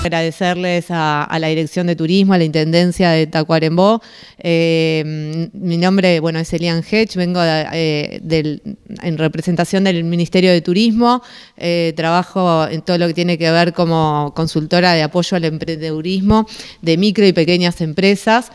Agradecerles a, la Dirección de Turismo, a la Intendencia de Tacuarembó. Eh, mi nombre bueno, es Elian Hedge, vengo eh, en representación del Ministerio de Turismo. Eh, trabajo en todo lo que tiene que ver como consultora de apoyo al emprendedurismo de micro y pequeñas empresas.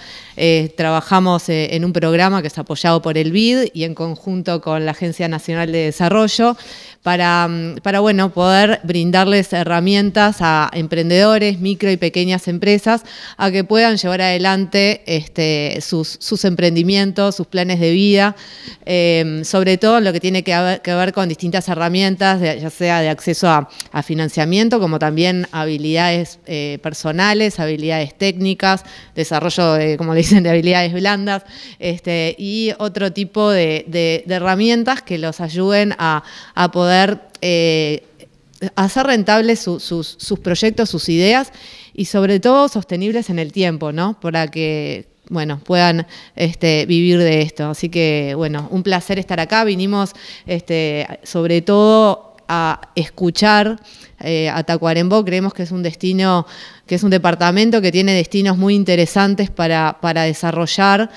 trabajamos en un programa que es apoyado por el BID y en conjunto con la Agencia Nacional de Desarrollo para, mm, para bueno, poder brindarles herramientas a emprendedores micro y pequeñas empresas, a que puedan llevar adelante este, sus, emprendimientos, sus planes de vida, em, sobre todo lo que tiene que ver, con distintas herramientas, ya sea de acceso a, financiamiento, como también habilidades eh, personales, habilidades técnicas, desarrollo, de, como le dicen, de habilidades blandas, este, y otro tipo de, herramientas que los ayuden a, poder... Eh, hacer rentables sus, proyectos, sus ideas y sobre todo sostenibles en el tiempo, ¿no? Para que bueno, puedan este, vivir de esto. Así que, bueno, un placer estar acá. Vinimos este, sobre todo a escuchar eh, a Tacuarembó. Creemos que es un destino, que es un departamento que tiene destinos muy interesantes para, para desarrollar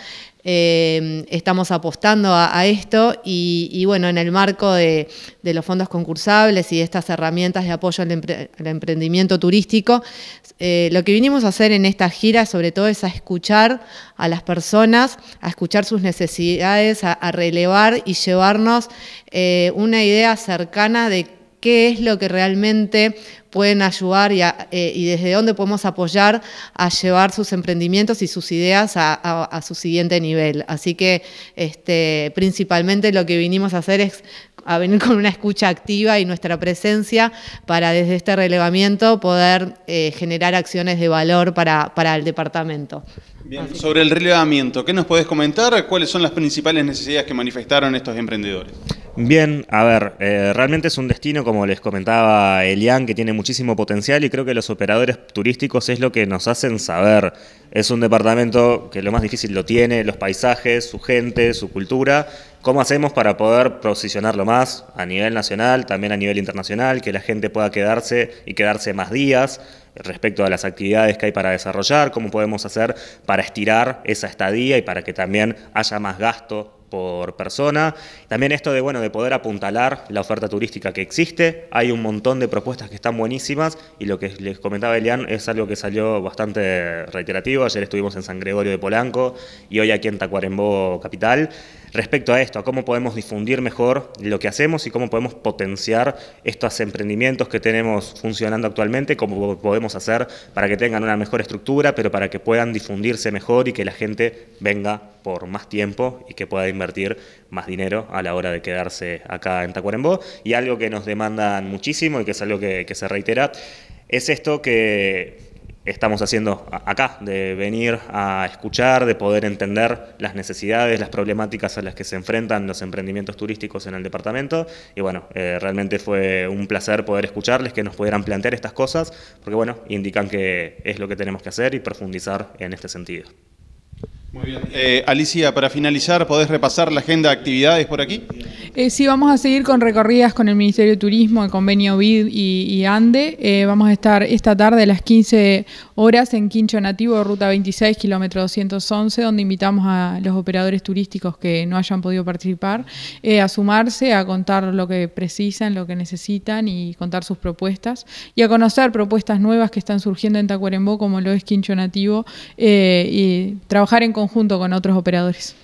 Em, estamos apostando a, esto y, bueno, en el marco de, los fondos concursables y de estas herramientas de apoyo al, emprendimiento turístico, eh, lo que vinimos a hacer en esta gira sobre todo es a escuchar a las personas, a escuchar sus necesidades, a, relevar y llevarnos eh, una idea cercana de qué es lo que realmente pueden ayudar eh, y, desde dónde podemos apoyar a llevar sus emprendimientos y sus ideas a, su siguiente nivel. Así que este, principalmente lo que vinimos a hacer es a venir con una escucha activa y nuestra presencia para desde este relevamiento poder eh, generar acciones de valor para, el departamento. Bien, sobre el relevamiento, ¿qué nos puedes comentar? ¿Cuáles son las principales necesidades que manifestaron estos emprendedores? Bien, a ver, eh, realmente es un destino, como les comentaba Elian, que tiene muchísimo potencial y creo que los operadores turísticos es lo que nos hacen saber. Es un departamento que lo más difícil lo tiene, los paisajes, su gente, su cultura. ¿Cómo hacemos para poder posicionarlo más a nivel nacional, también a nivel internacional, que la gente pueda quedarse y quedarse más días respecto a las actividades que hay para desarrollar? ¿Cómo podemos hacer para estirar esa estadía y para que también haya más gasto por persona. También esto de, bueno, de poder apuntalar la oferta turística que existe. Hay un montón de propuestas que están buenísimas y lo que les comentaba Elian es algo que salió bastante reiterativo. Ayer estuvimos en San Gregorio de Polanco y hoy aquí en Tacuarembó Capital respecto a esto, a cómo podemos difundir mejor lo que hacemos y cómo podemos potenciar estos emprendimientos que tenemos funcionando actualmente, cómo podemos hacer para que tengan una mejor estructura, pero para que puedan difundirse mejor y que la gente venga por más tiempo y que pueda invertir más dinero a la hora de quedarse acá en Tacuarembó. Y algo que nos demandan muchísimo y que es algo que, se reitera, es esto que estamos haciendo acá, de venir a escuchar, de poder entender las necesidades, las problemáticas a las que se enfrentan los emprendimientos turísticos en el departamento. Y bueno, eh, realmente fue un placer poder escucharles, que nos pudieran plantear estas cosas, porque bueno, indican que es lo que tenemos que hacer y profundizar en este sentido. Muy bien. Eh, Alicia, para finalizar, ¿podés repasar la agenda de actividades por aquí? Eh, sí, vamos a seguir con recorridas con el Ministerio de Turismo, el convenio BID y, ANDE. Eh, vamos a estar esta tarde a las 15 horas en Quincho Nativo, ruta 26, kilómetro 211, donde invitamos a los operadores turísticos que no hayan podido participar eh, a sumarse, a contar lo que precisan, lo que necesitan y contar sus propuestas y a conocer propuestas nuevas que están surgiendo en Tacuarembó, como lo es Quincho Nativo, y trabajar en conjunto con otros operadores.